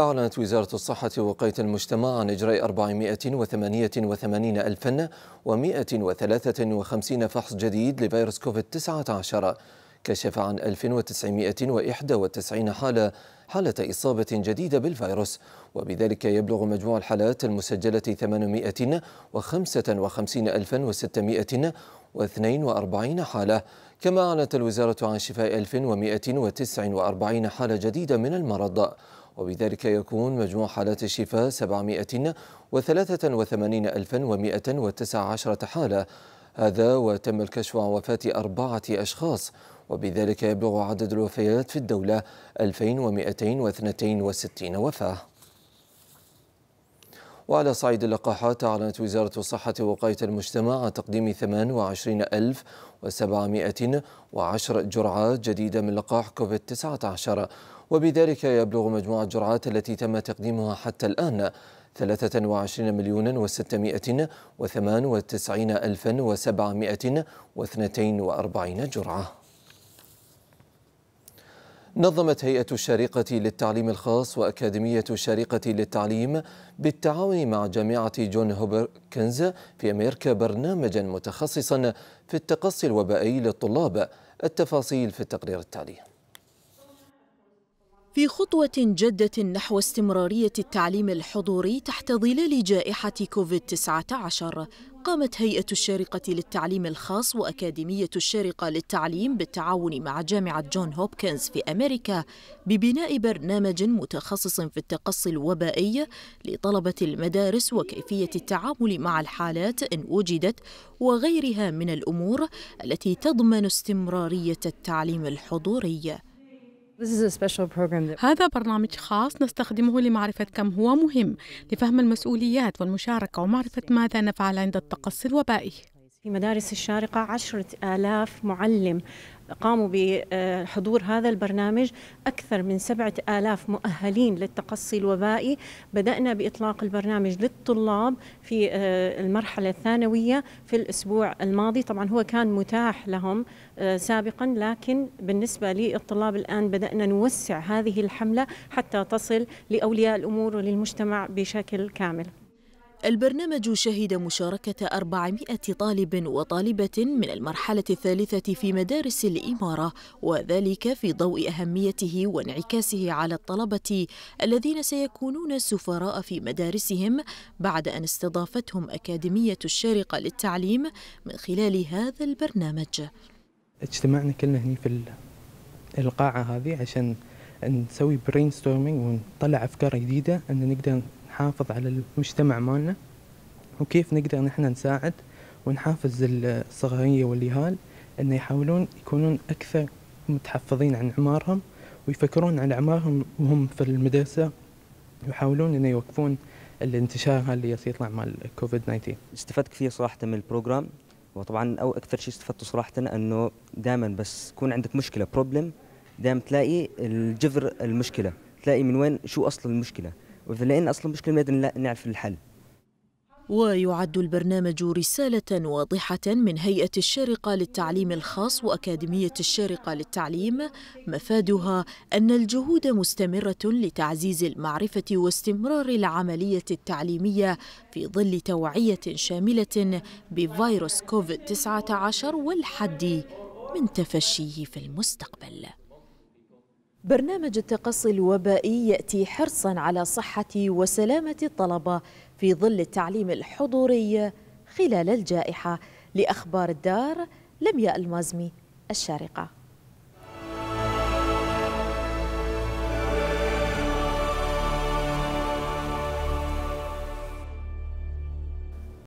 أعلنت وزارة الصحة وقاية المجتمع عن إجراء 488 و و153 فحص جديد لفيروس كوفيد-19 كشف عن 1991 حالة حالة إصابة جديدة بالفيروس وبذلك يبلغ مجموع الحالات المسجلة 855642 حالة كما أعلنت الوزارة عن شفاء 1149 حالة جديدة من المرض وبذلك يكون مجموع حالات الشفاء 783119 حالة هذا وتم الكشف عن وفاة أربعة أشخاص وبذلك يبلغ عدد الوفيات في الدولة 2262 وفاة وعلى صعيد اللقاحات أعلنت وزارة الصحة ووقاية المجتمع عن تقديم 28710 جرعات جديدة من لقاح كوفيد-19 وبذلك يبلغ مجموع الجرعات التي تم تقديمها حتى الآن 23 مليون و698 ألفا وسبعمائة جرعة نظمت هيئة الشارقة للتعليم الخاص وأكاديمية الشارقة للتعليم بالتعاون مع جامعة جون هوبركنز في أمريكا برنامجا متخصصا في التقصي الوبائي للطلاب التفاصيل في التقرير التالي في خطوة جدة نحو استمرارية التعليم الحضوري تحت ظلال جائحة كوفيد-19 قامت هيئة الشارقة للتعليم الخاص وأكاديمية الشارقة للتعليم بالتعاون مع جامعة جون هوبكنز في أمريكا ببناء برنامج متخصص في التقصي الوبائي لطلبة المدارس وكيفية التعامل مع الحالات إن وجدت وغيرها من الأمور التي تضمن استمرارية التعليم الحضوري هذا برنامج خاص نستخدمه لمعرفة كم هو مهم لفهم المسؤوليات والمشاركة ومعرفة ماذا نفعل عند التقصي الوبائي في مدارس الشارقة عشرة آلاف معلم قاموا بحضور هذا البرنامج أكثر من سبعة آلاف مؤهلين للتقصي الوبائي بدأنا بإطلاق البرنامج للطلاب في آه، المرحلة الثانوية في الأسبوع الماضي طبعا هو كان متاح لهم آه، سابقا لكن بالنسبة للطلاب الآن بدأنا نوسع هذه الحملة حتى تصل لأولياء الأمور وللمجتمع بشكل كامل البرنامج شهد مشاركة 400 طالب وطالبة من المرحلة الثالثة في مدارس الإمارة وذلك في ضوء أهميته وانعكاسه على الطلبة الذين سيكونون سفراء في مدارسهم بعد أن استضافتهم أكاديمية الشارقة للتعليم من خلال هذا البرنامج اجتمعنا كلنا هنا في القاعة هذه عشان نسوي برين ستورمينج ونطلع أفكار جديدة أن نقدر نحافظ على المجتمع مالنا وكيف نقدر نحن نساعد ونحافز الصغارية واليهال أن يحاولون يكونون أكثر متحفظين عن أعمارهم ويفكرون عن أعمارهم وهم في المدرسة ويحاولون أن يوقفون الانتشار اللي يطلع مع الكوفيد 19 استفدت كثير صراحة من البروجرام وطبعا او اكثر شيء استفدته صراحه انه دائما بس تكون عندك مشكله بروبلم دائما تلاقي الجذر المشكله تلاقي من وين شو اصل المشكله لان اصلا مش كلمه نعرف الحل ويعد البرنامج رسالة واضحة من هيئة الشارقة للتعليم الخاص وأكاديمية الشارقة للتعليم مفادها أن الجهود مستمرة لتعزيز المعرفة واستمرار العملية التعليمية في ظل توعية شاملة بفيروس كوفيد-19 والحد من تفشيه في المستقبل برنامج التقصي الوبائي يأتي حرصا على صحة وسلامة الطلبة في ظل التعليم الحضوري خلال الجائحة لأخبار الدار لمياء المازمي الشارقة